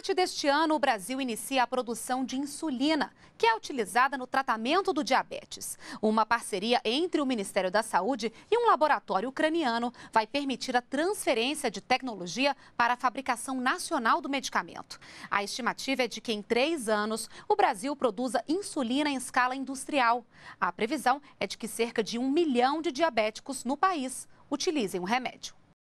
parte deste ano, o Brasil inicia a produção de insulina, que é utilizada no tratamento do diabetes. Uma parceria entre o Ministério da Saúde e um laboratório ucraniano vai permitir a transferência de tecnologia para a fabricação nacional do medicamento. A estimativa é de que em três anos o Brasil produza insulina em escala industrial. A previsão é de que cerca de um milhão de diabéticos no país utilizem o remédio.